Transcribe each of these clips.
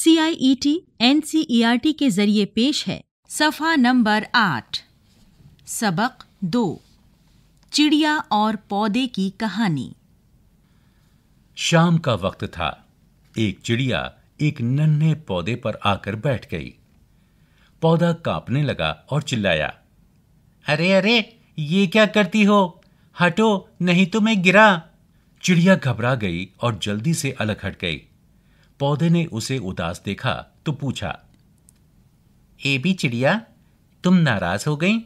C I E T N C E R T के जरिए पेश है सफा नंबर आठ सबक दो चिड़िया और पौधे की कहानी शाम का वक्त था एक चिड़िया एक नन्हे पौधे पर आकर बैठ गई पौधा कांपने लगा और चिल्लाया अरे अरे ये क्या करती हो हटो नहीं तो मैं गिरा चिड़िया घबरा गई और जल्दी से अलग हट गई पौधे ने उसे उदास देखा तो पूछा ए भी चिड़िया तुम नाराज हो गई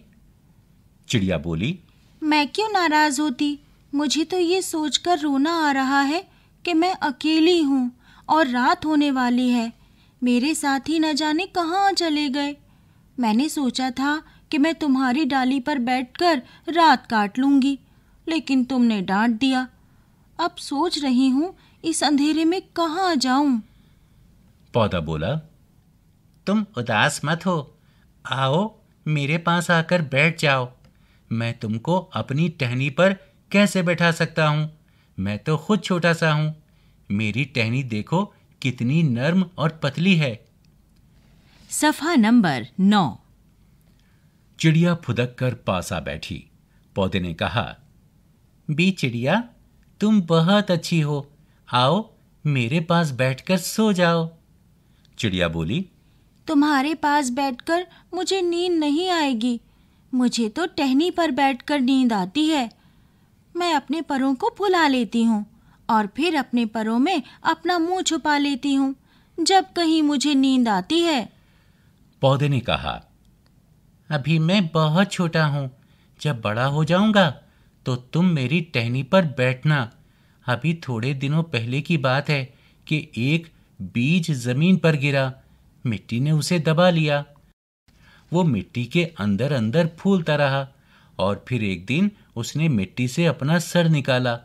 चिड़िया बोली मैं क्यों नाराज होती मुझे तो ये सोचकर रोना आ रहा है कि मैं अकेली हूँ और रात होने वाली है मेरे साथी न जाने कहाँ चले गए मैंने सोचा था कि मैं तुम्हारी डाली पर बैठकर रात काट लूंगी लेकिन तुमने डांट दिया अब सोच रही हूँ इस अंधेरे में कहा आ जाऊं पौधा बोला तुम उदास मत हो आओ मेरे पास आकर बैठ जाओ मैं तुमको अपनी टहनी पर कैसे बैठा सकता हूँ मैं तो खुद छोटा सा हूँ मेरी टहनी देखो कितनी नर्म और पतली है सफा नंबर नौ चिड़िया फुदक कर पासा बैठी पौधे ने कहा बी चिड़िया तुम बहुत अच्छी हो आओ मेरे पास बैठकर सो जाओ चिड़िया बोली तुम्हारे पास बैठकर मुझे नींद नहीं आएगी मुझे तो टहनी पर बैठकर नींद आती है मैं अपने परों को फुला लेती हूँ और फिर अपने परों में अपना मुंह छुपा लेती हूँ जब कहीं मुझे नींद आती है पौधे ने कहा अभी मैं बहुत छोटा हूँ जब बड़ा हो जाऊंगा तो तुम मेरी टहनी पर बैठना अभी थोड़े दिनों पहले की बात है कि एक बीज जमीन पर गिरा मिट्टी ने उसे दबा लिया वो मिट्टी के अंदर अंदर फूलता रहा और फिर एक दिन उसने मिट्टी से अपना सर निकाला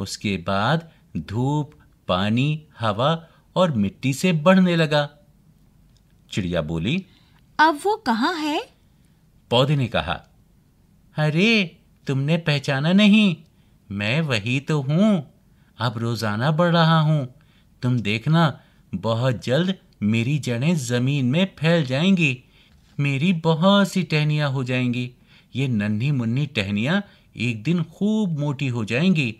उसके बाद धूप पानी हवा और मिट्टी से बढ़ने लगा चिड़िया बोली अब वो कहाँ है पौधे ने कहा अरे तुमने पहचाना नहीं मैं वही तो हूँ अब रोज़ाना बढ़ रहा हूँ तुम देखना बहुत जल्द मेरी जड़ें ज़मीन में फैल जाएंगी मेरी बहुत सी टहनियाँ हो जाएंगी ये नन्ही मुन्नी टहनिया एक दिन खूब मोटी हो जाएंगी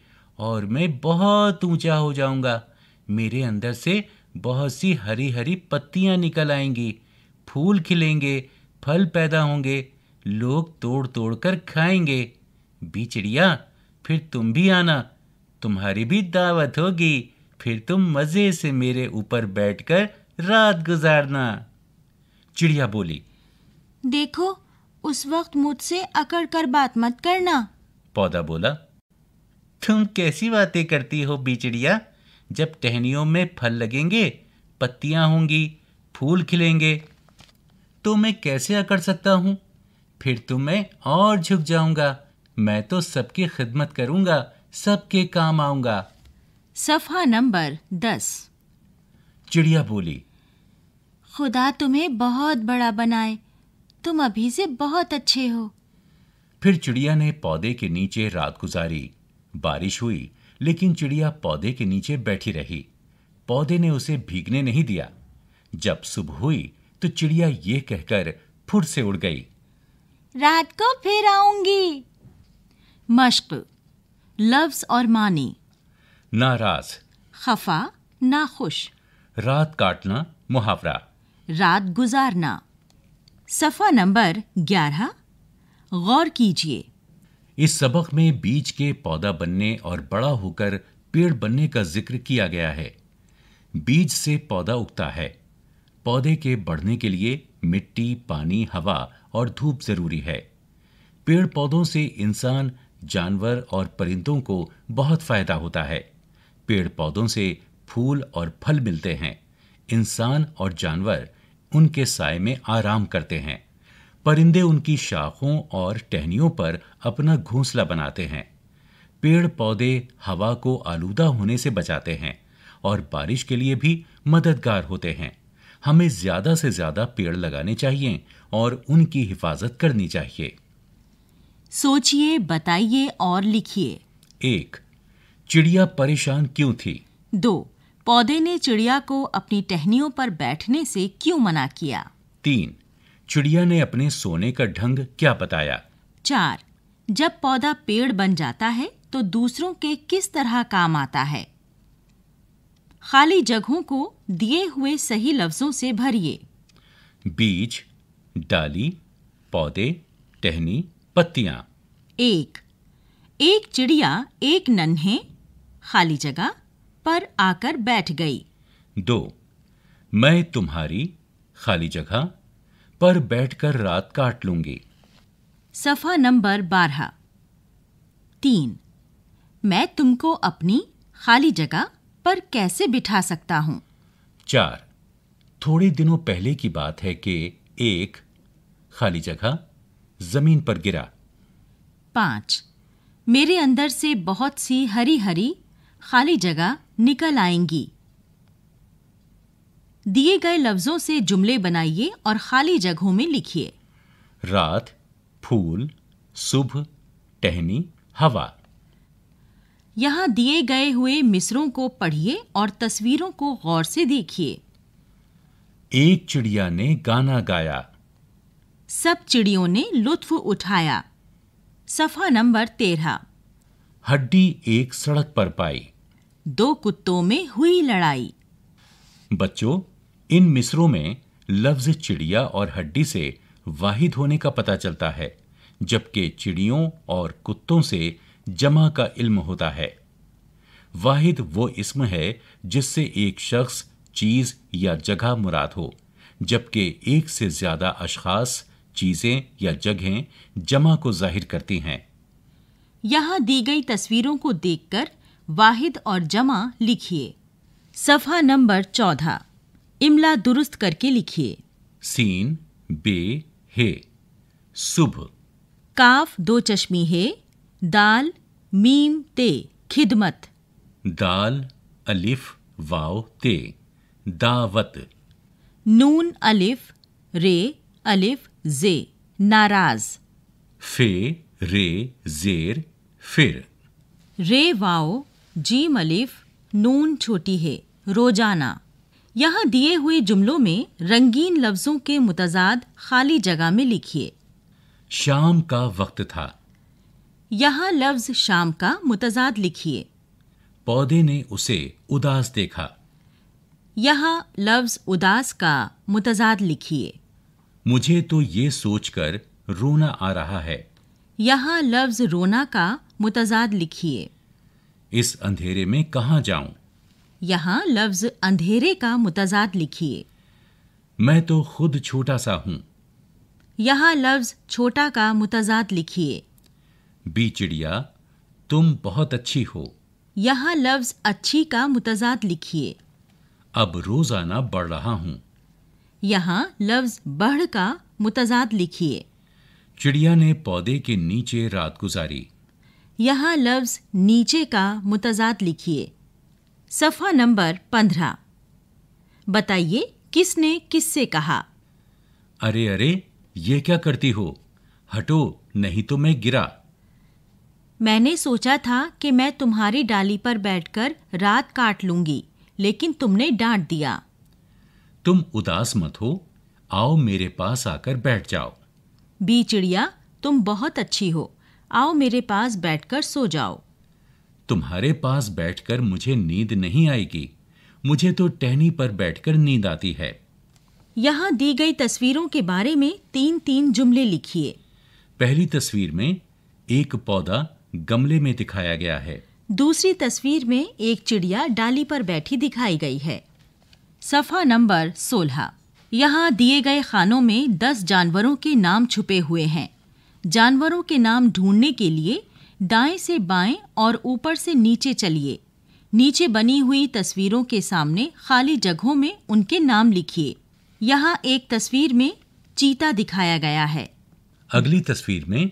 और मैं बहुत ऊंचा हो जाऊंगा मेरे अंदर से बहुत सी हरी हरी पत्तियाँ निकल आएंगी फूल खिलेंगे फल पैदा होंगे लोग तोड़ तोड़ कर खाएंगे बिचड़िया फिर तुम भी आना तुम्हारी भी दावत होगी फिर तुम मज़े से मेरे ऊपर बैठकर रात गुजारना चिड़िया बोली देखो उस वक्त मुझसे अकड़ कर बात मत करना पौधा बोला तुम कैसी बातें करती हो बिचड़िया जब टहनियों में फल लगेंगे पत्तियां होंगी फूल खिलेंगे तो मैं कैसे अकड़ सकता हूँ फिर तुम्हें तो मैं और झुक जाऊंगा मैं तो सबकी खिदमत करूंगा सबके काम आऊंगा सफा नंबर दस चिड़िया बोली खुदा तुम्हें बहुत बड़ा बनाए तुम अभी से बहुत अच्छे हो फिर चिड़िया ने पौधे के नीचे रात गुजारी बारिश हुई लेकिन चिड़िया पौधे के नीचे बैठी रही पौधे ने उसे भीगने नहीं दिया जब सुबह हुई तो चिड़िया ये कहकर फुर से उड़ गई रात को फिर आऊंगी मश्क लफ्ज और मानी नाराज खफा नाखुश रात काटना मुहावरा रात गुजारना सफ़ा नंबर 11 गौर कीजिए इस सबक में बीज के पौधा बनने और बड़ा होकर पेड़ बनने का जिक्र किया गया है बीज से पौधा उगता है पौधे के बढ़ने के लिए मिट्टी पानी हवा और धूप जरूरी है पेड़ पौधों से इंसान जानवर और परिंदों को बहुत फायदा होता है पेड़ पौधों से फूल और फल मिलते हैं इंसान और जानवर उनके साय में आराम करते हैं परिंदे उनकी शाखों और टहनियों पर अपना घोंसला बनाते हैं पेड़ पौधे हवा को आलूदा होने से बचाते हैं और बारिश के लिए भी मददगार होते हैं हमें ज़्यादा से ज़्यादा पेड़ लगाने चाहिए और उनकी हिफाजत करनी चाहिए सोचिए बताइए और लिखिए एक चिड़िया परेशान क्यों थी दो पौधे ने चिड़िया को अपनी टहनियों पर बैठने से क्यों मना किया तीन चिड़िया ने अपने सोने का ढंग क्या बताया चार जब पौधा पेड़ बन जाता है तो दूसरों के किस तरह काम आता है खाली जगहों को दिए हुए सही लफ्जों से भरिए बीज डाली पौधे टहनी पत्तियां एक एक चिड़िया एक नन्हे खाली जगह पर आकर बैठ गई दो मैं तुम्हारी खाली जगह पर बैठकर रात काट लूंगी सफा नंबर बारह तीन मैं तुमको अपनी खाली जगह पर कैसे बिठा सकता हूँ चार थोड़े दिनों पहले की बात है कि एक खाली जगह जमीन पर गिरा पांच मेरे अंदर से बहुत सी हरी हरी खाली जगह निकल आएंगी दिए गए लफ्जों से जुमले बनाइए और खाली जगहों में लिखिए रात फूल सुबह टहनी हवा यहाँ दिए गए हुए मिसरों को पढ़िए और तस्वीरों को गौर से देखिए एक चिड़िया ने गाना गाया सब चिड़ियों ने लुत्फ उठाया सफा नंबर तेरह हड्डी एक सड़क पर पाई दो कुत्तों में हुई लड़ाई बच्चों इन मिसरों में लफ्ज चिड़िया और हड्डी से वाहिद होने का पता चलता है जबकि चिड़ियों और कुत्तों से जमा का इल्म होता है वाहिद वो इसम है जिससे एक शख्स चीज या जगह मुराद हो जबकि एक से ज्यादा अशखास चीजें या जगहें जमा को जाहिर करती हैं यहाँ दी गई तस्वीरों को देखकर वाहिद और जमा लिखिए सफा नंबर चौदह इमला दुरुस्त करके लिखिए सीन बे हे सुबह काफ दो चश्मी है दाल मीम ते खिदमत दाल अलिफ वाव ते दावत नून अलिफ रे अलिफ जे नाराज फे रे जेर फिर रे वाओ जीम अलिफ नून छोटी है रोजाना यहाँ दिए हुए जुमलों में रंगीन लफ्जों के मुतजाद खाली जगह में लिखिए शाम का वक्त था यहाँ लफ्ज शाम का मुतजाद लिखिए पौधे ने उसे उदास देखा यहाँ लफ्ज उदास का मुतजाद लिखिए मुझे तो ये सोचकर रोना आ रहा है यहाँ लफ्ज रोना का मुतजाद लिखिए इस अंधेरे में कहा जाऊं यहाँ लफ्ज अंधेरे का मुतजाद लिखिए मैं तो खुद छोटा सा हूँ यहाँ लफ्ज छोटा का मुतजाद लिखिए बी चिड़िया तुम बहुत अच्छी हो यहाँ लफ्ज अच्छी का मुतजाद लिखिए अब रोजाना बढ़ रहा हूँ यहाँ लफ्ज बढ़ का मुतजाद लिखिए चिड़िया ने पौधे के नीचे रात गुजारी यहाँ लफ्ज नीचे का मुतजाद लिखिए सफ़ा नंबर पंद्रह बताइए किसने किससे कहा अरे अरे ये क्या करती हो हटो नहीं तो मैं गिरा मैंने सोचा था कि मैं तुम्हारी डाली पर बैठकर रात काट लूंगी लेकिन तुमने डांट दिया तुम उदास मत हो आओ मेरे पास आकर बैठ जाओ बी चिड़िया तुम बहुत अच्छी हो आओ मेरे पास बैठकर सो जाओ तुम्हारे पास बैठकर मुझे नींद नहीं आएगी मुझे तो टहनी पर बैठकर नींद आती है यहाँ दी गई तस्वीरों के बारे में तीन तीन जुमले लिखिए पहली तस्वीर में एक पौधा गमले में दिखाया गया है दूसरी तस्वीर में एक चिड़िया डाली पर बैठी दिखाई गई है सफ़ा नंबर 16। यहाँ दिए गए खानों में 10 जानवरों के नाम छुपे हुए हैं जानवरों के नाम ढूंढने के लिए दाएं से बाएं और ऊपर से नीचे चलिए नीचे बनी हुई तस्वीरों के सामने खाली जगहों में उनके नाम लिखिए यहाँ एक तस्वीर में चीता दिखाया गया है अगली तस्वीर में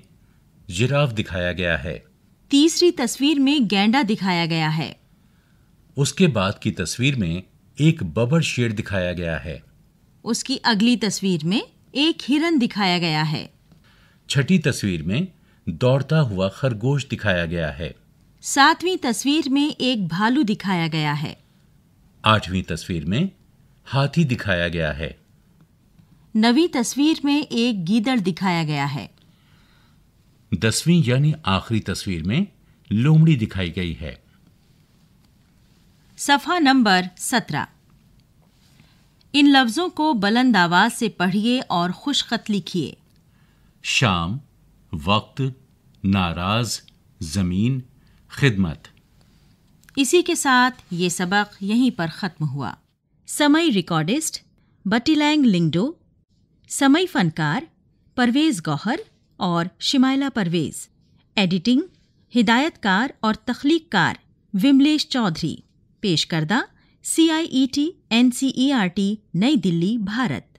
जिराफ दिखाया गया है तीसरी तस्वीर में गैंडा दिखाया गया है उसके बाद की तस्वीर में एक बबर शेर दिखाया गया है उसकी अगली तस्वीर में एक हिरन दिखाया गया है छठी तस्वीर में दौड़ता हुआ खरगोश दिखाया गया है सातवीं तस्वीर में एक भालू दिखाया गया है आठवीं तस्वीर में हाथी दिखाया गया है नवी तस्वीर में एक गीदड़ दिखाया गया है दसवीं यानी आखिरी तस्वीर में लोमड़ी दिखाई गई है सफ़ा नंबर सत्रह इन लफ्ज़ों को बुलंद आवाज़ से पढ़िए और खुश खत लिखिए शाम वक्त नाराज़ ज़मीन खिदमत इसी के साथ ये सबक यहीं पर ख़त्म हुआ समय रिकॉर्डिस्ट बटीलैंग लिंगडो समय फनकार परवेज़ गौहर और शिमाइला परवेज़ एडिटिंग हिदायतकार और तख्लीककार विमलेश चौधरी पेश करदा C I E e T N C E e R T New Delhi Bharat